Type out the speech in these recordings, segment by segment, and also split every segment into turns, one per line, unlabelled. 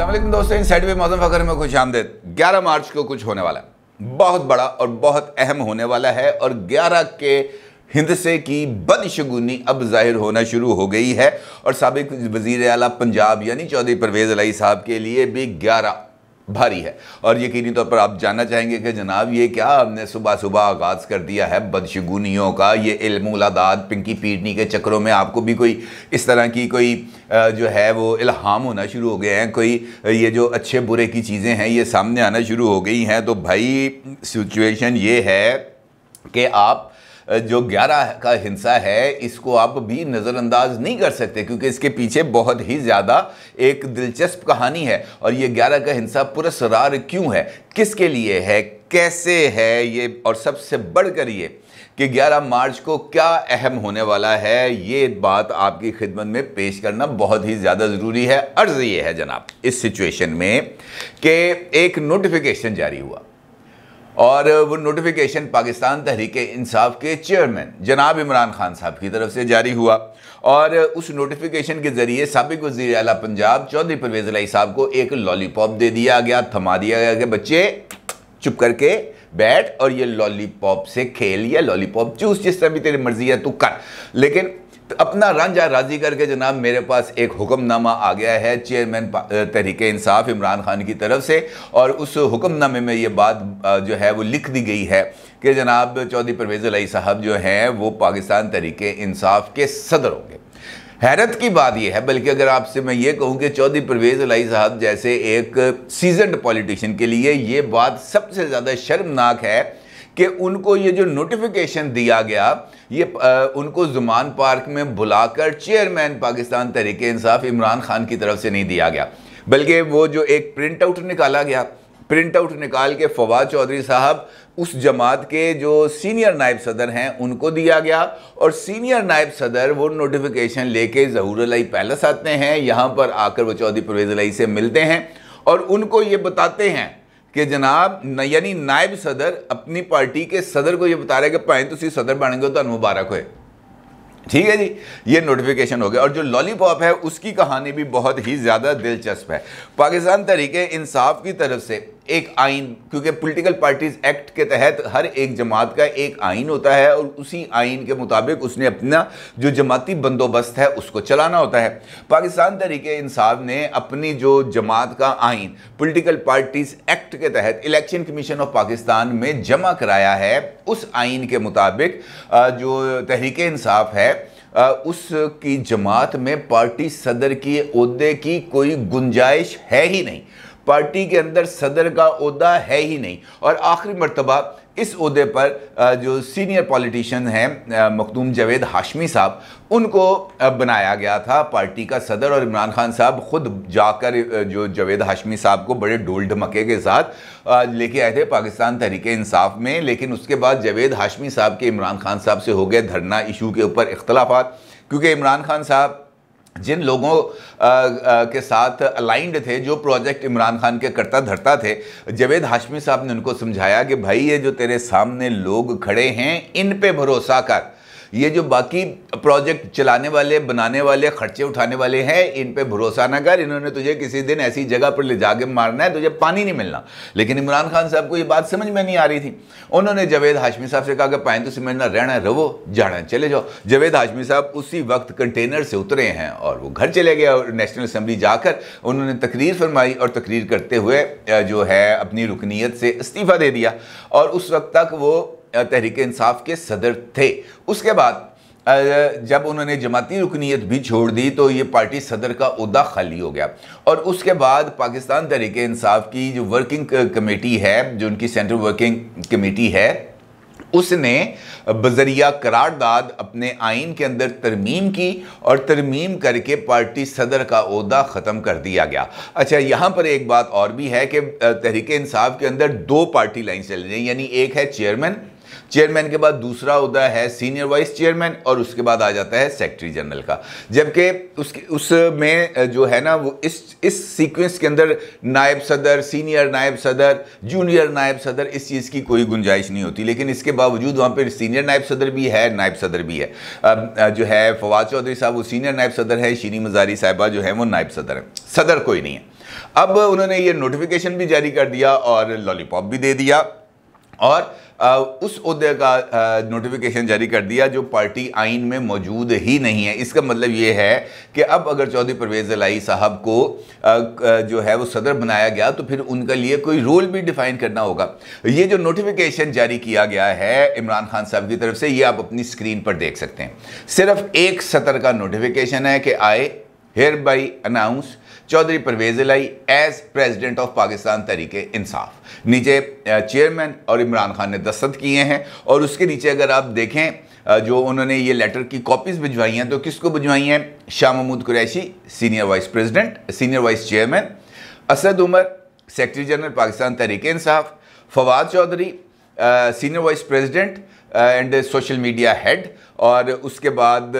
असलम दोस्तों इन साइड में मौजम फ़खर में खुश आमदेद ग्यारह मार्च को कुछ होने वाला है बहुत बड़ा और बहुत अहम होने वाला है और ग्यारह के हिंदसे की बदशगुनी अब जाहिर होना शुरू हो गई है और सबक वजीर अला पंजाब यानी चौधरी परवेज़ अली साहब के लिए भी ग्यारह भारी है और यकीनी तौर पर आप जानना चाहेंगे कि जनाब ये क्या हमने सुबह सुबह आगाज़ कर दिया है बदशगुनियों का ये इल्मलादाद पिंकी पीटनी के चक्करों में आपको भी कोई इस तरह की कोई जो है वो इल्हाम होना शुरू हो गए हैं कोई ये जो अच्छे बुरे की चीज़ें हैं ये सामने आना शुरू हो गई हैं तो भाई सिचुएशन ये है कि आप जो ग्यारह का हिंसा है इसको आप भी नज़रअंदाज नहीं कर सकते क्योंकि इसके पीछे बहुत ही ज़्यादा एक दिलचस्प कहानी है और ये ग्यारह का हिंसा पुरसरार क्यों है किसके लिए है कैसे है ये और सबसे बढ़कर ये कि 11 मार्च को क्या अहम होने वाला है ये बात आपकी खिदमत में पेश करना बहुत ही ज़्यादा ज़रूरी है अर्ज़ ये है जनाब इस सिचुएशन में कि एक नोटिफिकेशन जारी हुआ और वो नोटिफिकेशन पाकिस्तान तहरीक इंसाफ के चेयरमैन जनाब इमरान खान साहब की तरफ से जारी हुआ और उस नोटिफिकेशन के ज़रिए सबक वजी अला पंजाब चौधरी परवेज़ लाई साहब को एक लॉलीपॉप दे दिया गया थमा दिया गया कि बच्चे चुप करके बैठ और ये लॉलीपॉप से खेल या लॉलीपॉप चूस जिस तरह भी तेरी मर्जी है तू कर लेकिन तो अपना रंजा राजी करके जनाब मेरे पास एक हुक्मनामा आ गया है चेयरमैन तहरीक इंसाफ इमरान खान की तरफ से और उस हुक्मनामे में ये बात जो है वो लिख दी गई है कि जनाब चौधरी परवेज़ अली साहब जो हैं वो पाकिस्तान तहरीक इंसाफ के सदर होंगे हैरत की बात यह है बल्कि अगर आपसे मैं ये कहूँ कि चौधरी परवेज़ अलाई साहब जैसे एक सीजनड पॉलिटिशियन के लिए ये बात सबसे ज़्यादा शर्मनाक है कि उनको ये जो नोटिफिकेशन दिया गया ये उनको जुमान पार्क में बुलाकर चेयरमैन पाकिस्तान तहरीक इंसाफ इमरान खान की तरफ से नहीं दिया गया बल्कि वो जो एक प्रिंट आउट निकाला गया प्रिंट आउट निकाल के फवाद चौधरी साहब उस जमात के जो सीनियर नायब सदर हैं उनको दिया गया और सीनियर नायब सदर वो नोटिफिकेशन लेके जहूरलाई पैलेस आते हैं यहाँ पर आकर वो चौधरी परवेज लाई से मिलते हैं और उनको ये बताते हैं कि जनाब न, यानी नायब सदर अपनी पार्टी के सदर को ये बता रहे कि भाई तुम सदर बन गए तो मुबारक हो ठीक है जी ये नोटिफिकेशन हो गया और जो लॉलीपॉप है उसकी कहानी भी बहुत ही ज़्यादा दिलचस्प है पाकिस्तान तरीके इंसाफ की तरफ से एक आइन क्योंकि पॉलिटिकल पार्टीज एक्ट के तहत हर एक जमात का एक आइन होता है और उसी आइन के मुताबिक उसने अपना जो जमाती बंदोबस्त है उसको चलाना होता है पाकिस्तान तरीके इंसाफ ने अपनी जो जमात का आइन पॉलिटिकल पार्टीज एक्ट के तहत इलेक्शन कमीशन ऑफ पाकिस्तान में जमा कराया है उस आइन के मुताबिक जो तहरीक इंसाफ है उसकी जमात में पार्टी सदर की अहदे की कोई गुंजाइश है ही नहीं पार्टी के अंदर सदर का अहदा है ही नहीं और आखिरी मरतबा इस अहदे पर जो सीनियर पॉलिटिशन हैं मखदूम जावेद हाशमी साहब उनको बनाया गया था पार्टी का सदर और इमरान खान साहब खुद जाकर जो जावेद हाशमी साहब को बड़े ढोल ढमके के साथ लेके आए थे पाकिस्तान तहरीक इंसाफ में लेकिन उसके बाद जावेद हाशमी साहब के इमरान खान साहब से हो गए धरना इशू के ऊपर इख्तलाफा क्योंकि इमरान खान साहब जिन लोगों आ, आ, के साथ अलाइंड थे जो प्रोजेक्ट इमरान खान के करता धरता थे जवेद हाशमी साहब ने उनको समझाया कि भाई ये जो तेरे सामने लोग खड़े हैं इन पे भरोसा कर ये जो बाकी प्रोजेक्ट चलाने वाले बनाने वाले खर्चे उठाने वाले हैं इन पे भरोसा ना कर इन्होंने तुझे किसी दिन ऐसी जगह पर ले जाके मारना है तुझे पानी नहीं मिलना लेकिन इमरान खान साहब को ये बात समझ में नहीं आ रही थी उन्होंने जवेद हाशमी साहब से कहा कि पानी तो समझना रहना रहो जाना चले जाओ जवेद हाशमी साहब उसी वक्त कंटेनर से उतरे हैं और वो घर चले गए और नेशनल असम्बली जाकर उन्होंने तकरीर फरमाई और तकरीर करते हुए जो है अपनी रुकनीत से इस्तीफ़ा दे दिया और उस वक्त तक वो तहरीक इंसाफ के सदर थे उसके बाद जब उन्होंने जमाती रुकनीत भी छोड़ दी तो ये पार्टी सदर का उहदा खाली हो गया और उसके बाद पाकिस्तान तहरीक इंसाफ की जो वर्किंग कमेटी है जो उनकी सेंट्रल वर्किंग कमेटी है उसने बजरिया करारदाद अपने आइन के अंदर तरमीम की और तरमीम करके पार्टी सदर का अहदा ख़त्म कर दिया गया अच्छा यहाँ पर एक बात और भी है कि तहरीक इंसाफ के अंदर दो पार्टी लाइन चल रही है यानी एक है चेयरमैन चेयरमैन के बाद दूसरा होता है सीनियर वाइस चेयरमैन और उसके बाद आ जाता है सेक्रेटरी जनरल का जबकि उसके उसमें जो है ना वो इस इस सीक्वेंस के अंदर नायब सदर सीनियर नायब सदर जूनियर नायब सदर इस चीज़ की कोई गुंजाइश नहीं होती लेकिन इसके बावजूद वहाँ पर सीनियर नायब सदर भी है नायब सदर भी है अब जो है फवाद चौधरी साहब वो सीनियर नायब सदर है शीनी मजारी साहिबा जो है वो नायब सदर है सदर कोई नहीं है अब उन्होंने ये नोटिफिकेशन भी जारी कर दिया और लॉलीपॉप भी दे दिया और उस अहदे का नोटिफिकेशन जारी कर दिया जो पार्टी आइन में मौजूद ही नहीं है इसका मतलब ये है कि अब अगर चौधरी परवेज़ अलाई साहब को जो है वो सदर बनाया गया तो फिर उनके लिए कोई रोल भी डिफाइन करना होगा ये जो नोटिफिकेशन जारी किया गया है इमरान खान साहब की तरफ से ये आप अपनी स्क्रीन पर देख सकते हैं सिर्फ एक सतर का नोटिफिकेशन है कि I hereby announce Chaudhry Parvez Elahi as president of Pakistan Tehreek Insaf नीचे चेयरमैन और इमरान खान ने दस्त किए हैं और उसके नीचे अगर आप देखें जो उन्होंने ये लेटर की कॉपीज़ भिजवाई हैं तो किसको भिजवाई हैं Shah Mehmood Qureshi senior vice president senior vice chairman Asad Umar secretary general Pakistan Tehreek Insaf Fawad Chaudhry senior vice president and social media head और उसके बाद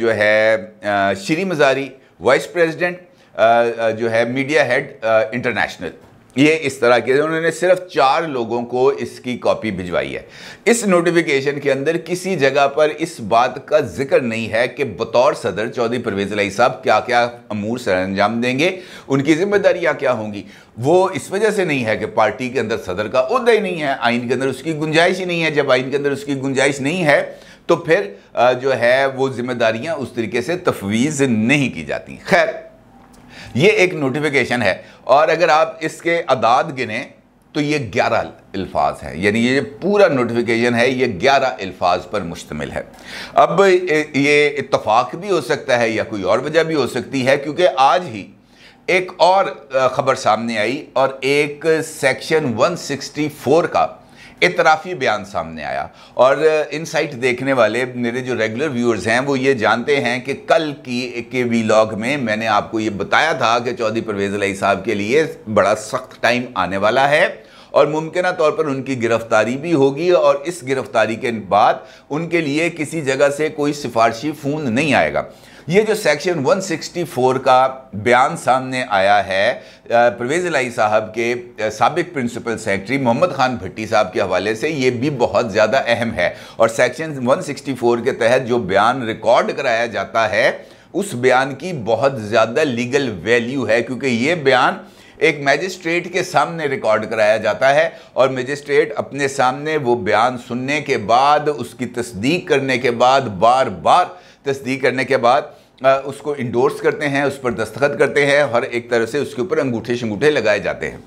जो है श्री मजारी वाइस प्रेसिडेंट जो है मीडिया हेड इंटरनेशनल ये इस तरह के उन्होंने सिर्फ चार लोगों को इसकी कॉपी भिजवाई है इस नोटिफिकेशन के अंदर किसी जगह पर इस बात का जिक्र नहीं है कि बतौर सदर चौधरी परवेज लाई साहब क्या क्या अमूर सर अंजाम देंगे उनकी जिम्मेदारियां क्या होंगी वो इस वजह से नहीं है कि पार्टी के अंदर सदर का उदय ही नहीं है आइन के अंदर उसकी गुंजाइश ही नहीं है जब आइन के अंदर उसकी गुंजाइश नहीं है तो फिर जो है वो जिम्मेदारियाँ उस तरीके से तफवीज़ नहीं की जाती खैर ये एक नोटिफिकेशन है और अगर आप इसके अदाद गिने तो ये ग्यारह अल्फाज हैं यानी ये पूरा नोटिफिकेशन है ये ग्यारह अल्फाज पर मुश्तमिल है अब ये इतफाक़ भी हो सकता है या कोई और वजह भी हो सकती है क्योंकि आज ही एक और ख़बर सामने आई और एक सेक्शन 164 का इतराफ़ी बयान सामने आया और इनसाइट देखने वाले मेरे जो रेगुलर व्यूअर्स हैं वो ये जानते हैं कि कल की के वी लॉग में मैंने आपको ये बताया था कि चौधरी परवेज़ अली साहब के लिए बड़ा सख्त टाइम आने वाला है और मुमकिन तौर पर उनकी गिरफ्तारी भी होगी और इस गिरफ्तारी के बाद उनके लिए किसी जगह से कोई सिफारशी फ़ोन नहीं आएगा ये जो सेक्शन 164 का बयान सामने आया है परवेज़ लाई साहब के सबक प्रिंसिपल सेक्रेटरी मोहम्मद ख़ान भट्टी साहब के हवाले से ये भी बहुत ज़्यादा अहम है और सेक्शन 164 के तहत जो बयान रिकॉर्ड कराया जाता है उस बयान की बहुत ज़्यादा लीगल वैल्यू है क्योंकि ये बयान एक मैजिस्ट्रेट के सामने रिकॉर्ड कराया जाता है और मैजिस्ट्रेट अपने सामने वो बयान सुनने के बाद उसकी तस्दीक करने के बाद बार बार तस्दीक करने के बाद उसको इंडोर्स करते हैं उस पर दस्तखत करते हैं और एक तरह से उसके ऊपर अंगूठे शंगूठे लगाए जाते हैं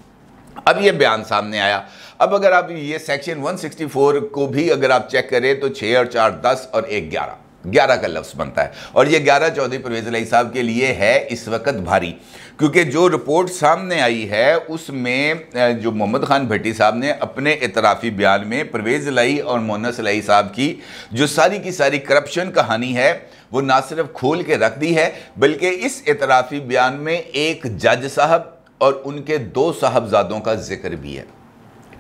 अब ये बयान सामने आया अब अगर आप ये सेक्शन 164 को भी अगर आप चेक करें तो छः और चार दस और एक ग्यारह ग्यारह का लफ्ज़ बनता है और ये ग्यारह चौधरी परवेज अली साहब के लिए है इस वक्त भारी क्योंकि जो रिपोर्ट सामने आई है उसमें जो मोहम्मद खान भट्टी साहब ने अपने इतराफ़ी बयान में परवेज़ लाई और मोनस लाई साहब की जो सारी की सारी करप्शन कहानी है वो ना सिर्फ खोल के रख दी है बल्कि इस इतराफ़ी बयान में एक जज साहब और उनके दो साहबजादों का जिक्र भी है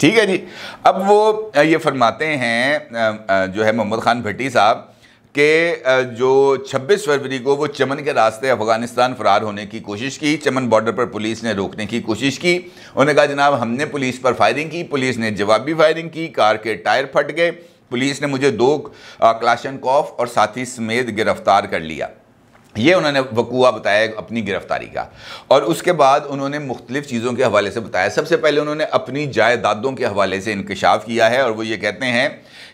ठीक है जी अब वो ये फरमाते हैं जो है मोहम्मद खान भट्टी साहब कि जो 26 फरवरी को वो चमन के रास्ते अफगानिस्तान फरार होने की कोशिश की चमन बॉर्डर पर पुलिस ने रोकने की कोशिश की उन्होंने कहा जनाब हमने पुलिस पर फायरिंग की पुलिस ने जवाबी फायरिंग की कार के टायर फट गए पुलिस ने मुझे दो क्लाशन कॉफ और साथी समेत गिरफ्तार कर लिया ये उन्होंने वकूआ बताया अपनी गिरफ्तारी का और उसके बाद उन्होंने मुख्तलिफ चीज़ों के हवाले से बताया सबसे पहले उन्होंने अपनी जायदादों के हवाले से इंकशाफ किया है और वो ये कहते हैं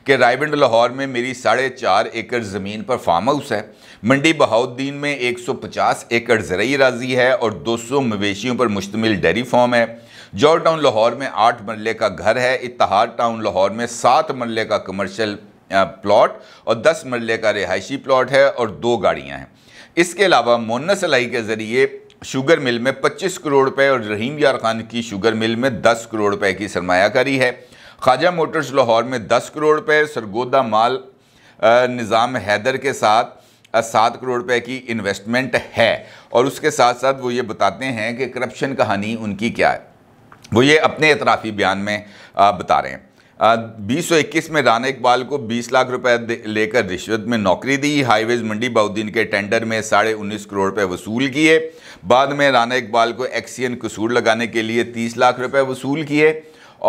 कि रायबंड लाहौर में मेरी साढ़े चार एकड़ ज़मीन पर फार्म हाउस है मंडी बहाउद्दीन में 150 एकड़ ज़रिए राजी है और 200 मवेशियों पर मुश्तमिल डेयरी फार्म है जॉर टाउन लाहौर में आठ मरले का घर है इतहार टाउन लाहौर में सात मरले का कमर्शल प्लॉट और दस मरले का रिहायशी प्लॉट है और दो गाड़ियाँ हैं इसके अलावा मोनस अलाई के ज़रिए शुगर मिल में 25 करोड़ रुपए और रहीम यार खान की शुगर मिल में 10 करोड़ रुपए की सरमायाकारी है ख्वाजा मोटर्स लाहौर में दस करोड़ रुपये सरगोदा माल निज़ाम हैदर के साथ सात करोड़ रुपए की इन्वेस्टमेंट है और उसके साथ साथ वो ये बताते हैं कि करप्शन कहानी उनकी क्या है वो ये अपने इतराफी बयान में बता रहे हैं बीस सौ इक्कीस में राना इकबाल को बीस लाख रुपए लेकर रिश्वत में नौकरी दी हाईवेज मंडी बाउद्दीन के टेंडर में साढ़े उन्नीस करोड़ रुपए वसूल किए बाद में राना इकबाल को एक्सियन कसूर लगाने के लिए तीस लाख रुपये वसूल किए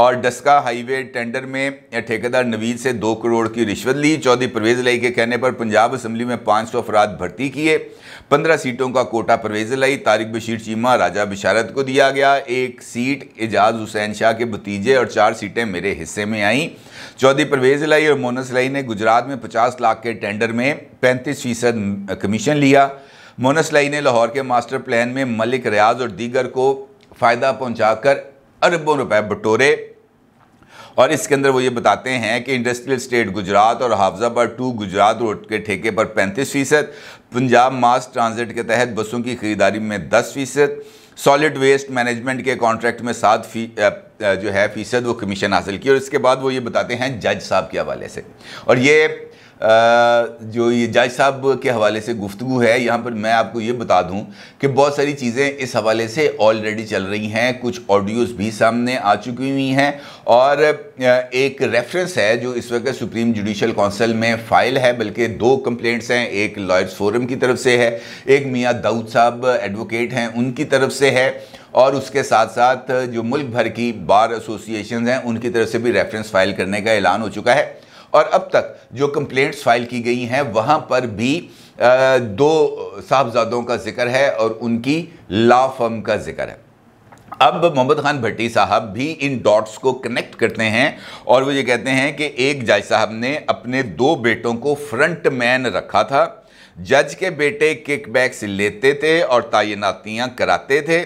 और डस्का हाईवे टेंडर में ठेकेदार नवीद से दो करोड़ की रिश्वत ली चौधरी परवेज लाई के कहने पर पंजाब असम्बली में पाँच सौ अफराद भर्ती किए पंद्रह सीटों का कोटा परवेज लाई तारिक बशीर चीमा राजा बिशारत को दिया गया एक सीट एजाज हुसैन शाह के भतीजे और चार सीटें मेरे हिस्से में आईं चौधरी परवेज लाई और मोनस लाई ने गुजरात में पचास लाख के टेंडर में पैंतीस फीसद कमीशन लिया मोनस लाई ने लाहौर के मास्टर प्लान में मलिक रियाज और दीगर को फ़ायदा पहुंचाकर अरबों रुपए बटोरे और इसके अंदर वो ये बताते हैं कि इंडस्ट्रियल स्टेट गुजरात और हाफजाबाद टू गुजरात रोड के ठेके पर पैंतीस फीसद पंजाब मास ट्रांजिट के तहत बसों की खरीदारी में दस फीसद सॉलिड वेस्ट मैनेजमेंट के कॉन्ट्रैक्ट में सात फी जो है फीसद वो कमीशन हासिल की और इसके बाद वो ये बताते हैं जज साहब के हवाले से और ये जो ये जज साहब के हवाले से गुफ्तु है यहाँ पर मैं आपको ये बता दूँ कि बहुत सारी चीज़ें इस हवाले से ऑलरेडी चल रही हैं कुछ ऑडियोज़ भी सामने आ चुकी हुई हैं और एक रेफरेंस है जो इस वक्त सुप्रीम जुडिशल काउंसिल में फ़ाइल है बल्कि दो कंप्लेंट्स हैं एक लॉयर्स फोरम की तरफ से है एक मियाँ दाऊद साहब एडवोकेट हैं उनकी तरफ से है और उसके साथ साथ जो मुल्क भर की बार एसोसिएशन हैं उनकी तरफ से भी रेफरेंस फाइल करने का ऐलान हो चुका है और अब तक जो कंप्लेंट्स फाइल की गई हैं वहाँ पर भी दो साहबजादों का जिक्र है और उनकी ला फर्म का जिक्र है अब मोहम्मद खान भट्टी साहब भी इन डॉट्स को कनेक्ट करते हैं और वो ये कहते हैं कि एक जज साहब ने अपने दो बेटों को फ्रंट मैन रखा था जज के बेटे किकबैक्स लेते थे और तैनातियाँ कराते थे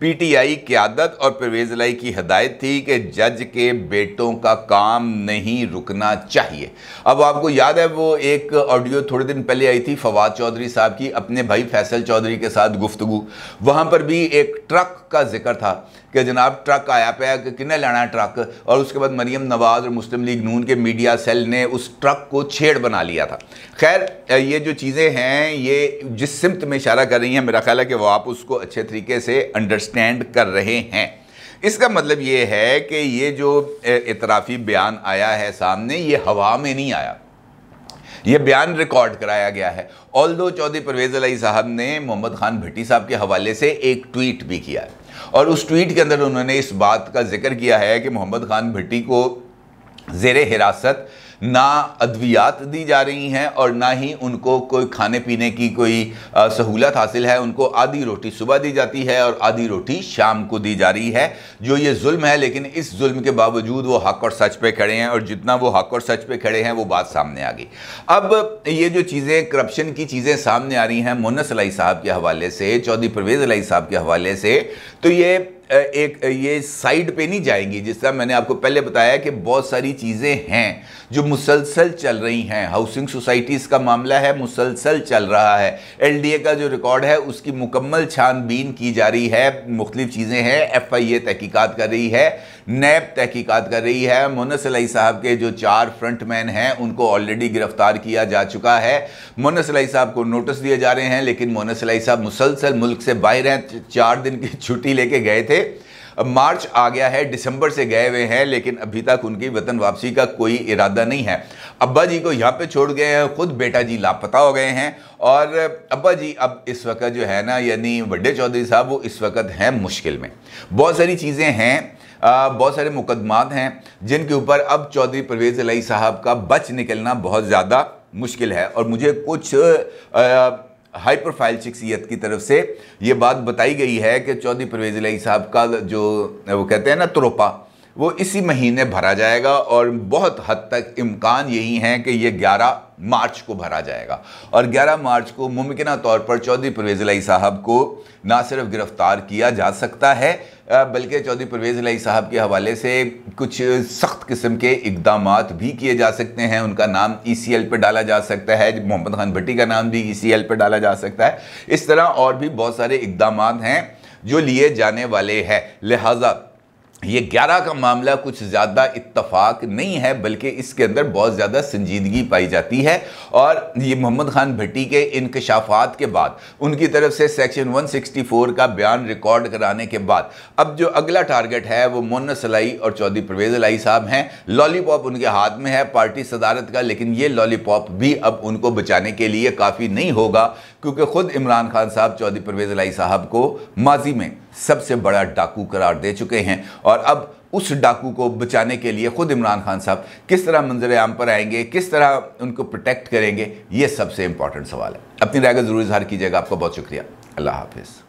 पीटीआई क्यादत और परवेजलाई की हदायत थी कि जज के बेटों का काम नहीं रुकना चाहिए अब आपको याद है वो एक ऑडियो थोड़े दिन पहले आई थी फवाद चौधरी साहब की अपने भाई फैसल चौधरी के साथ गुफ्तगु वहाँ पर भी एक ट्रक का जिक्र था कि जनाब ट्रक आया पाया कि किन्ने लाना ट्रक और उसके बाद मरीम नवाज़ और मुस्लिम लीग नून के मीडिया सेल ने उस ट्रक को छेड़ बना लिया था खैर ये जो चीज़ें हैं ये जिस सिमत में इशारा कर रही हैं मेरा ख्याल है कि वो आप उसको अच्छे तरीके से अंडरस्टैंड कर रहे हैं इसका मतलब ये है कि ये जो इतराफ़ी बयान आया है सामने ये हवा में नहीं आया ये बयान रिकॉर्ड कराया गया है ऑल दो चौधरी परवेज़ अली साहब ने मोहम्मद खान भट्टी साहब के हवाले से एक ट्वीट भी किया है और उस ट्वीट के अंदर उन्होंने इस बात का जिक्र किया है कि मोहम्मद खान भट्टी को जेर हिरासत ना अद्वियात दी जा रही हैं और ना ही उनको कोई खाने पीने की कोई सहूलत हासिल है उनको आधी रोटी सुबह दी जाती है और आधी रोटी शाम को दी जा रही है जो ये जुल्म है लेकिन इस जुल्म के बावजूद वो हक और सच पे खड़े हैं और जितना वो हक और सच पे खड़े हैं वो बात सामने आ गई अब ये जो चीज़ें करप्शन की चीज़ें सामने आ रही हैं मोनस अलाई साहब के हवाले से चौधरी परवेज़ अलाई साहब के हवाले से तो ये एक ये साइड पे नहीं जाएंगी जिस तरह मैंने आपको पहले बताया कि बहुत सारी चीज़ें हैं जो मुसलसल चल रही हैं हाउसिंग सोसाइटीज़ का मामला है मुसलसल चल रहा है एलडीए का जो रिकॉर्ड है उसकी मुकम्मल छानबीन की जा रही है मुख्तलिफ चीज़ें हैं एफ आई ए तहकीक़ात कर रही है नैब तहकीक़ात कर रही है मोनस अलाई साहब के जो चार फ्रंटमैन हैं उनको ऑलरेडी गिरफ़्तार किया जा चुका है मोनस अलाई साहब को नोटिस दिए जा रहे हैं लेकिन मोनस अलाई साहब मुसलसल मुल्क से बाहर हैं चार दिन की छुट्टी लेके गए थे थे अब मार्च आ गया है दिसंबर से गए हुए हैं लेकिन अभी तक उनकी वतन वापसी का कोई इरादा नहीं है अब्बा जी को यहाँ पे छोड़ गए हैं खुद बेटा जी लापता हो गए हैं और अब्बा जी अब इस वक्त जो है ना यानी वड्डे चौधरी साहब वो इस वक्त हैं मुश्किल में बहुत सारी चीज़ें हैं बहुत सारे मुकदमात हैं जिनके ऊपर अब चौधरी परवेज़ अलई साहब का बच निकलना बहुत ज़्यादा मुश्किल है और मुझे कुछ आ, हाई प्रोफाइल शख्सियत की तरफ से ये बात बताई गई है कि चौधरी परवेज़ लई साहब का जो वो कहते हैं ना तुरपा वो इसी महीने भरा जाएगा और बहुत हद तक इम्कान यही है कि ये 11 मार्च को भरा जाएगा और 11 मार्च को मुमकिन तौर पर चौधरी परवेज़ लई साहब को ना सिर्फ गिरफ़्तार किया जा सकता है बल्कि चौधरी परवेज़ लाई साहब के हवाले से कुछ सख्त किस्म के इकदाम भी किए जा सकते हैं उनका नाम ई सी एल पर डाला जा सकता है मोहम्मद खान भट्टी का नाम भी ई सी एल पर डाला जा सकता है इस तरह और भी बहुत सारे इकदाम हैं जो लिए जाने वाले हैं लिहाजा ये ग्यारह का मामला कुछ ज़्यादा इत्तफाक नहीं है बल्कि इसके अंदर बहुत ज़्यादा संजीदगी पाई जाती है और ये मोहम्मद खान भट्टी के इनकशाफात के बाद उनकी तरफ से सेक्शन 164 का बयान रिकॉर्ड कराने के बाद अब जो अगला टारगेट है वो मोन सलाई और चौधरी परवेज़ अलाई साहब हैं लॉलीपॉप उनके हाथ में है पार्टी सदारत का लेकिन ये लॉलीपॉप भी अब उनको बचाने के लिए काफ़ी नहीं होगा क्योंकि खुद इमरान खान साहब चौधरी परवेज़ लाई साहब को माजी में सबसे बड़ा डाकू करार दे चुके हैं और अब उस डाकू को बचाने के लिए ख़ुद इमरान खान साहब किस तरह मंजर आम पर आएंगे किस तरह उनको प्रोटेक्ट करेंगे ये सबसे इम्पॉर्टेंट सवाल है अपनी राय का ज़रूर इजहार कीजिएगा आपका बहुत शुक्रिया अल्लाह हाफिज़